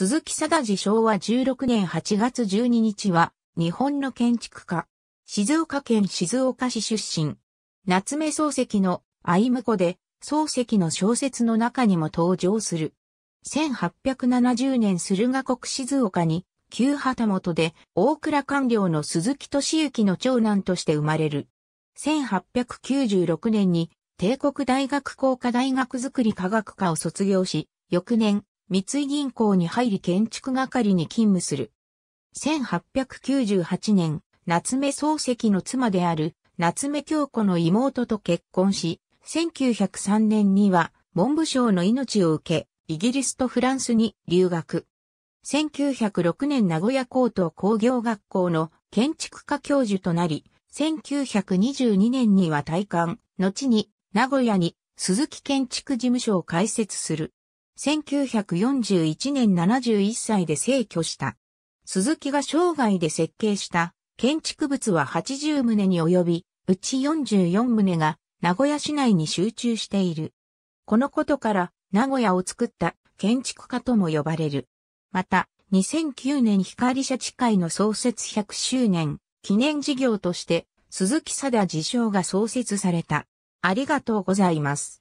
鈴木貞治昭和16年8月12日は、日本の建築家。静岡県静岡市出身。夏目漱石のアイムコで、漱石の小説の中にも登場する。1870年駿河国静岡に、旧旗本で大倉官僚の鈴木敏行の長男として生まれる。1896年に帝国大学工科大学づくり科学科を卒業し、翌年、三井銀行に入り建築係に勤務する。1898年、夏目漱石の妻である夏目京子の妹と結婚し、1903年には文部省の命を受け、イギリスとフランスに留学。1906年名古屋高等工業学校の建築科教授となり、1922年には退官、後に名古屋に鈴木建築事務所を開設する。1941年71歳で逝去した。鈴木が生涯で設計した建築物は80棟に及び、うち44棟が名古屋市内に集中している。このことから名古屋を作った建築家とも呼ばれる。また、2009年光社地会の創設100周年記念事業として鈴木貞自称が創設された。ありがとうございます。